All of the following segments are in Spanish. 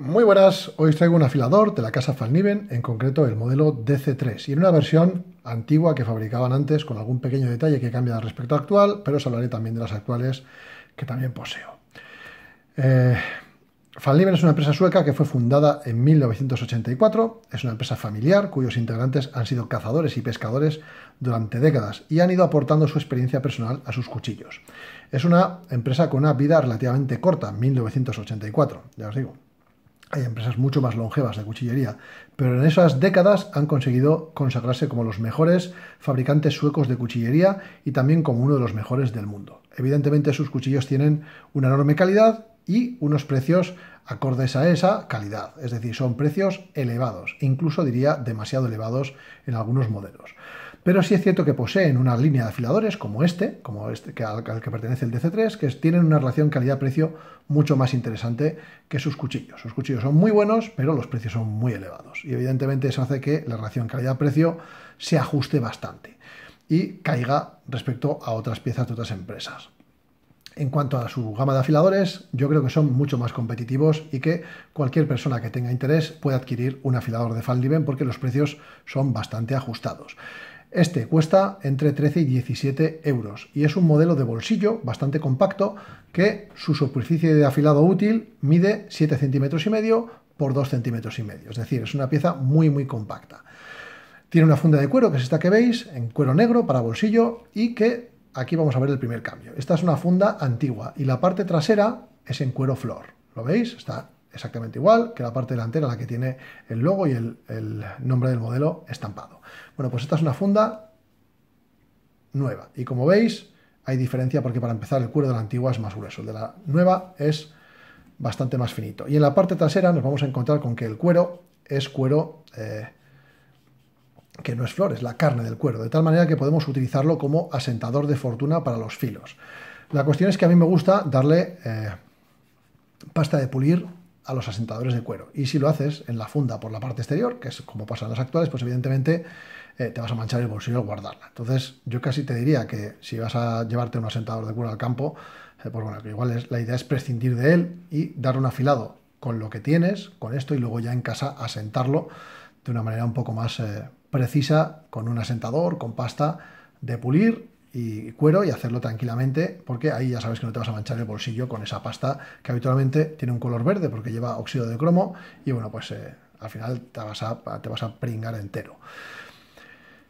Muy buenas, hoy os traigo un afilador de la casa Falniven, en concreto el modelo DC3, y en una versión antigua que fabricaban antes con algún pequeño detalle que cambia respecto al actual, pero os hablaré también de las actuales que también poseo. Eh, Falniven es una empresa sueca que fue fundada en 1984, es una empresa familiar cuyos integrantes han sido cazadores y pescadores durante décadas y han ido aportando su experiencia personal a sus cuchillos. Es una empresa con una vida relativamente corta, 1984, ya os digo, hay empresas mucho más longevas de cuchillería, pero en esas décadas han conseguido consagrarse como los mejores fabricantes suecos de cuchillería y también como uno de los mejores del mundo. Evidentemente sus cuchillos tienen una enorme calidad y unos precios acordes a esa calidad, es decir, son precios elevados, incluso diría demasiado elevados en algunos modelos pero sí es cierto que poseen una línea de afiladores como este, como este que al, que pertenece el DC3, que tienen una relación calidad-precio mucho más interesante que sus cuchillos. Sus cuchillos son muy buenos, pero los precios son muy elevados. Y evidentemente eso hace que la relación calidad-precio se ajuste bastante y caiga respecto a otras piezas de otras empresas. En cuanto a su gama de afiladores, yo creo que son mucho más competitivos y que cualquier persona que tenga interés puede adquirir un afilador de Faldiven porque los precios son bastante ajustados. Este cuesta entre 13 y 17 euros y es un modelo de bolsillo bastante compacto que su superficie de afilado útil mide 7 centímetros y medio por 2 centímetros y medio. Es decir, es una pieza muy muy compacta. Tiene una funda de cuero, que es esta que veis, en cuero negro para bolsillo y que aquí vamos a ver el primer cambio. Esta es una funda antigua y la parte trasera es en cuero flor. ¿Lo veis? Está exactamente igual que la parte delantera, la que tiene el logo y el, nombre del modelo estampado. Bueno, pues esta es una funda nueva y como veis hay diferencia porque para empezar el cuero de la antigua es más grueso, el de la nueva es bastante más finito. Y en la parte trasera nos vamos a encontrar con que el cuero es cuero eh, que no es flores, la carne del cuero, de tal manera que podemos utilizarlo como asentador de fortuna para los filos. La cuestión es que a mí me gusta darle eh, pasta de pulir a los asentadores de cuero. Y si lo haces en la funda por la parte exterior, que es como pasa en las actuales, pues evidentemente eh, te vas a manchar el bolsillo al guardarla. Entonces yo casi te diría que si vas a llevarte un asentador de cuero al campo, eh, pues bueno, que igual es, la idea es prescindir de él y dar un afilado con lo que tienes, con esto, y luego ya en casa asentarlo de una manera un poco más eh, precisa, con un asentador, con pasta de pulir y cuero y hacerlo tranquilamente, porque ahí ya sabes que no te vas a manchar el bolsillo con esa pasta que habitualmente tiene un color verde porque lleva óxido de cromo y bueno, pues eh, al final te vas, a, te vas a pringar entero.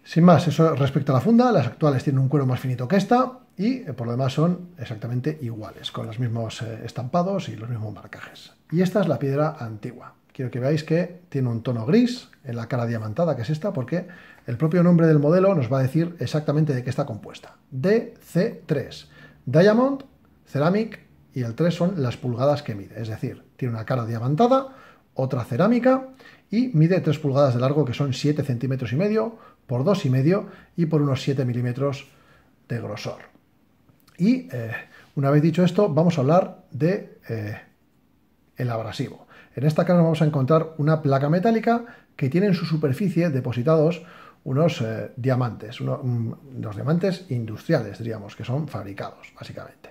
Sin más, eso respecto a la funda, las actuales tienen un cuero más finito que esta y eh, por lo demás son exactamente iguales, con los mismos eh, estampados y los mismos marcajes. Y esta es la piedra antigua. Quiero que veáis que tiene un tono gris en la cara diamantada, que es esta, porque el propio nombre del modelo nos va a decir exactamente de qué está compuesta. DC3. Diamond, Ceramic y el 3 son las pulgadas que mide. Es decir, tiene una cara diamantada, otra cerámica y mide 3 pulgadas de largo que son 7 centímetros y medio por 2 y medio y por unos 7 milímetros de grosor. Y eh, una vez dicho esto, vamos a hablar de eh, el abrasivo. En esta cara vamos a encontrar una placa metálica que tiene en su superficie depositados unos eh, diamantes, unos, los diamantes industriales, diríamos, que son fabricados, básicamente.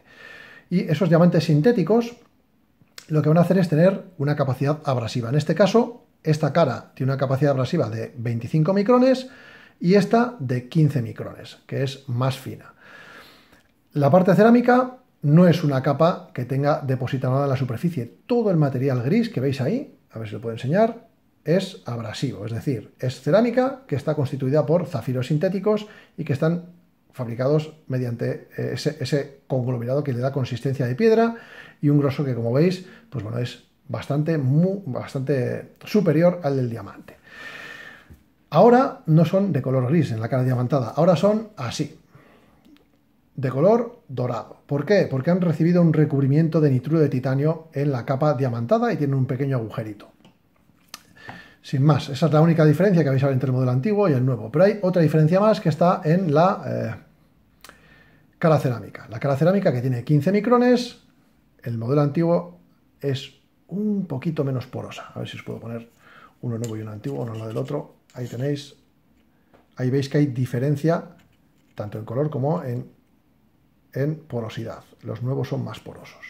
Y esos diamantes sintéticos lo que van a hacer es tener una capacidad abrasiva. En este caso, esta cara tiene una capacidad abrasiva de 25 micrones y esta de 15 micrones, que es más fina. La parte cerámica no es una capa que tenga depositada en la superficie. Todo el material gris que veis ahí, a ver si lo puedo enseñar, es abrasivo, es decir, es cerámica que está constituida por zafiros sintéticos y que están fabricados mediante eh, ese, conglomerado que le da consistencia de piedra y un grosor que como veis, pues bueno, es bastante, bastante superior al del diamante. Ahora no son de color gris en la cara diamantada, ahora son así, de color dorado. ¿Por qué? Porque han recibido un recubrimiento de nitruro de titanio en la capa diamantada y tienen un pequeño agujerito. Sin más, esa es la única diferencia que habéis ver entre el modelo antiguo y el nuevo. Pero hay otra diferencia más que está en la eh, cara cerámica. La cara cerámica que tiene 15 micrones, el modelo antiguo es un poquito menos porosa. A ver si os puedo poner uno nuevo y uno antiguo, uno del otro. Ahí tenéis, ahí veis que hay diferencia tanto en color como en porosidad. Los nuevos son más porosos.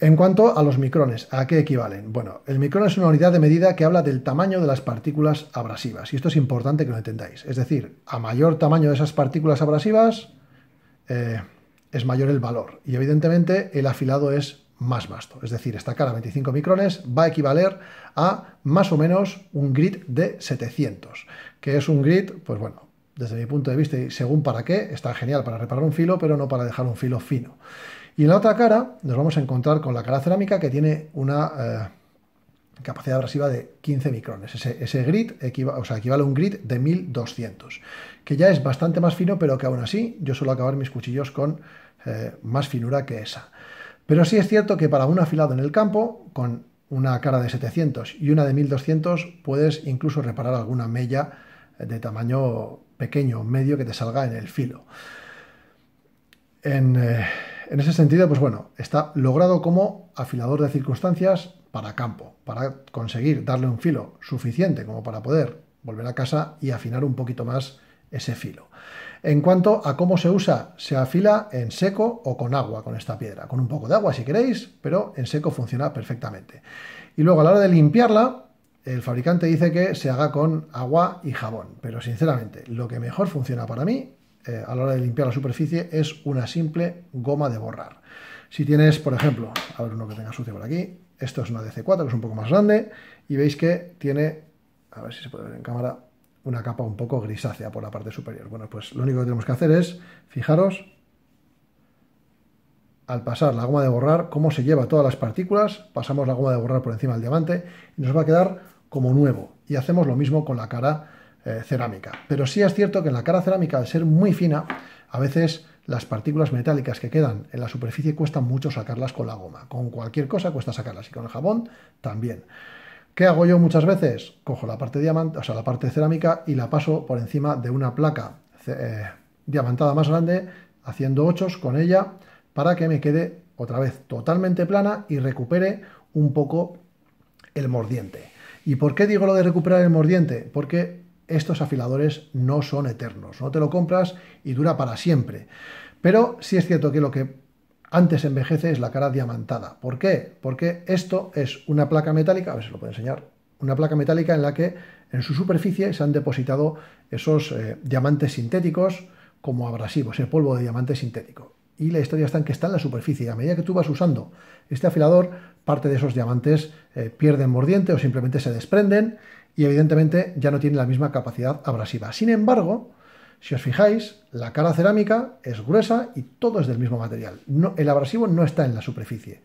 En cuanto a los micrones, ¿a qué equivalen? Bueno, el micrón es una unidad de medida que habla del tamaño de las partículas abrasivas, y esto es importante que lo entendáis. Es decir, a mayor tamaño de esas partículas abrasivas, eh, es mayor el valor, y evidentemente el afilado es más vasto. Es decir, esta cara 25 micrones va a equivaler a más o menos un grid de 700, que es un grid, pues bueno, desde mi punto de vista y según para qué, está genial para reparar un filo, pero no para dejar un filo fino. Y en la otra cara nos vamos a encontrar con la cara cerámica que tiene una eh, capacidad abrasiva de 15 micrones. Ese, grid grit o sea, equivale a un grit de 1200, que ya es bastante más fino, pero que aún así yo suelo acabar mis cuchillos con eh, más finura que esa. Pero sí es cierto que para un afilado en el campo, con una cara de 700 y una de 1200, puedes incluso reparar alguna mella de tamaño pequeño o medio que te salga en el filo. Eh, en ese sentido, pues bueno, está logrado como afilador de circunstancias para campo, para conseguir darle un filo suficiente como para poder volver a casa y afinar un poquito más ese filo. En cuanto a cómo se usa, se afila en seco o con agua con esta piedra, con un poco de agua si queréis, pero en seco funciona perfectamente. Y luego a la hora de limpiarla, el fabricante dice que se haga con agua y jabón, pero sinceramente, lo que mejor funciona para mí eh, a la hora de limpiar la superficie es una simple goma de borrar. Si tienes, por ejemplo, a ver uno que tenga sucio por aquí, esto es una DC4 que es un poco más grande y veis que tiene, a ver si se puede ver en cámara, una capa un poco grisácea por la parte superior. Bueno, pues lo único que tenemos que hacer es, fijaros, al pasar la goma de borrar, cómo se lleva todas las partículas, pasamos la goma de borrar por encima del diamante y nos va a quedar como nuevo. Y hacemos lo mismo con la cara eh, cerámica. Pero sí es cierto que en la cara cerámica, al ser muy fina, a veces las partículas metálicas que quedan en la superficie cuesta mucho sacarlas con la goma. Con cualquier cosa cuesta sacarlas y con el jabón también. ¿Qué hago yo muchas veces? Cojo la parte, diamante, o sea, la parte cerámica y la paso por encima de una placa eh, diamantada más grande, haciendo ochos con ella para que me quede otra vez totalmente plana y recupere un poco el mordiente. ¿Y por qué digo lo de recuperar el mordiente? Porque estos afiladores no son eternos, no te lo compras y dura para siempre. Pero sí es cierto que lo que antes envejece es la cara diamantada. ¿Por qué? Porque esto es una placa metálica, a ver si lo puedo enseñar, una placa metálica en la que en su superficie se han depositado esos eh, diamantes sintéticos como abrasivos, el polvo de diamante sintético. Y la historia está en que está en la superficie. Y a medida que tú vas usando este afilador, parte de esos diamantes eh, pierden mordiente o simplemente se desprenden y evidentemente ya no tiene la misma capacidad abrasiva. Sin embargo, si os fijáis, la cara cerámica es gruesa y todo es del mismo material. No, el abrasivo no está en la superficie.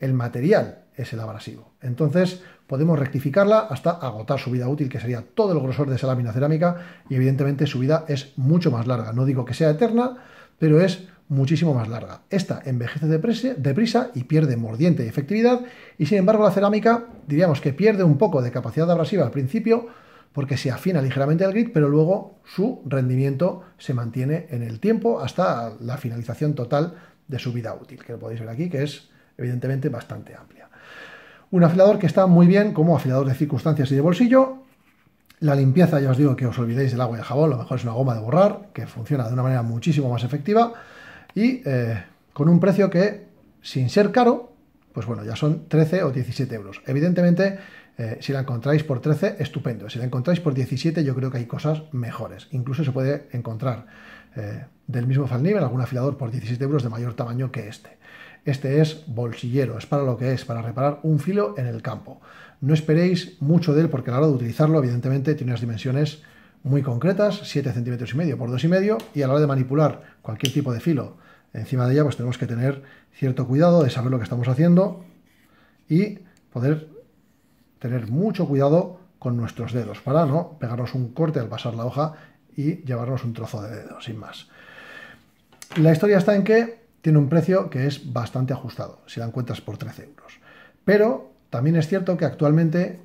El material es el abrasivo. Entonces podemos rectificarla hasta agotar su vida útil, que sería todo el grosor de esa lámina cerámica, y evidentemente su vida es mucho más larga. No digo que sea eterna, pero es muchísimo más larga. Esta envejece deprisa y pierde mordiente y efectividad, y sin embargo la cerámica, diríamos que pierde un poco de capacidad abrasiva al principio, porque se afina ligeramente al grit pero luego su rendimiento se mantiene en el tiempo hasta la finalización total de su vida útil, que lo podéis ver aquí, que es evidentemente bastante amplia. Un afilador que está muy bien como afilador de circunstancias y de bolsillo, la limpieza, ya os digo que os olvidéis del agua y el jabón, lo mejor es una goma de borrar, que funciona de una manera muchísimo más efectiva y eh, con un precio que, sin ser caro, pues bueno, ya son 13 o 17 euros. Evidentemente, eh, si la encontráis por 13, estupendo. Si la encontráis por 17, yo creo que hay cosas mejores. Incluso se puede encontrar eh, del mismo nivel algún afilador por 17 euros de mayor tamaño que este. Este es bolsillero, es para lo que es, para reparar un filo en el campo. No esperéis mucho de él porque a la hora de utilizarlo, evidentemente, tiene unas dimensiones muy concretas, 7 centímetros y medio por 2,5 y medio, y a la hora de manipular cualquier tipo de filo encima de ella, pues tenemos que tener cierto cuidado de saber lo que estamos haciendo y poder tener mucho cuidado con nuestros dedos para no pegarnos un corte al pasar la hoja y llevarnos un trozo de dedo, sin más. La historia está en que tiene un precio que es bastante ajustado, si dan cuentas por 13 euros. Pero también es cierto que actualmente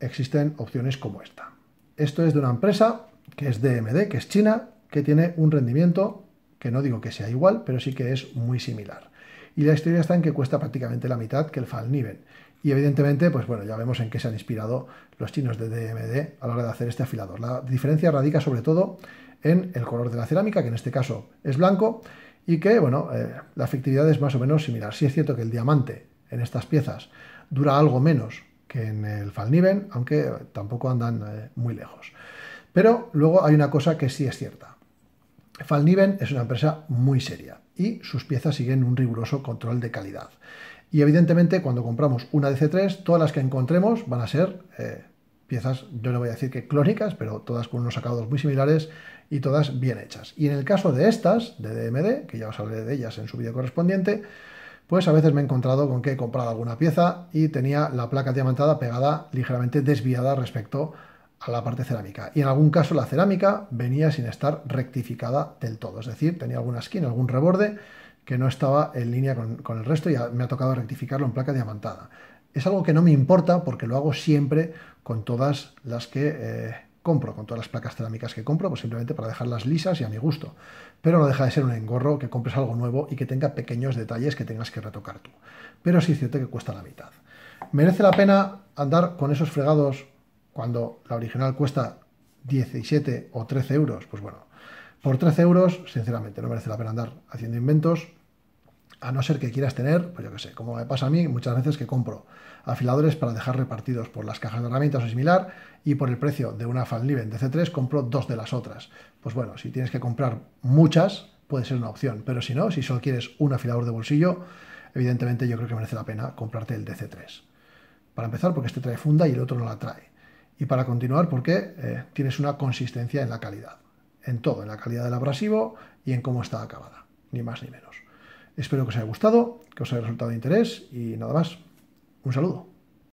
existen opciones como esta. Esto es de una empresa que es DMD, que es China, que tiene un rendimiento que no digo que sea igual, pero sí que es muy similar. Y la historia está en que cuesta prácticamente la mitad que el Falniven. Y evidentemente, pues bueno, ya vemos en qué se han inspirado los chinos de DMD a la hora de hacer este afilador. La diferencia radica sobre todo en el color de la cerámica, que en este caso es blanco, y que, bueno, eh, la efectividad es más o menos similar. Sí es cierto que el diamante en estas piezas dura algo menos que en el Falniven, aunque tampoco andan eh, muy lejos. Pero luego hay una cosa que sí es cierta. Falniven es una empresa muy seria y sus piezas siguen un riguroso control de calidad. Y evidentemente cuando compramos una DC3, todas las que encontremos van a ser eh, piezas, yo no voy a decir que clónicas, pero todas con unos acabados muy similares y todas bien hechas. Y en el caso de estas, de DMD, que ya os hablé de ellas en su vídeo correspondiente, pues a veces me he encontrado con que he comprado alguna pieza y tenía la placa diamantada pegada ligeramente desviada respecto a la parte cerámica. Y en algún caso la cerámica venía sin estar rectificada del todo, es decir, tenía alguna esquina, algún reborde que no estaba en línea con, el resto y me ha tocado rectificarlo en placa diamantada. Es algo que no me importa porque lo hago siempre con todas las que eh, compro, con todas las placas cerámicas que compro, pues simplemente para dejarlas lisas y a mi gusto. Pero no deja de ser un engorro que compres algo nuevo y que tenga pequeños detalles que tengas que retocar tú. Pero sí es cierto que cuesta la mitad. ¿Merece la pena andar con esos fregados cuando la original cuesta 17 o 13 euros? Pues bueno, por 13 euros, sinceramente, no merece la pena andar haciendo inventos a no ser que quieras tener, pues yo qué sé, como me pasa a mí muchas veces que compro afiladores para dejar repartidos por las cajas de herramientas o similar y por el precio de una Fanliven dc 3 compro dos de las otras. Pues bueno, si tienes que comprar muchas, puede ser una opción, pero si no, si solo quieres un afilador de bolsillo, evidentemente yo creo que merece la pena comprarte el DC3. Para empezar, porque este trae funda y el otro no la trae. Y para continuar, porque eh, tienes una consistencia en la calidad, en todo, en la calidad del abrasivo y en cómo está acabada, ni más ni menos. Espero que os haya gustado, que os haya resultado de interés y nada más. Un saludo.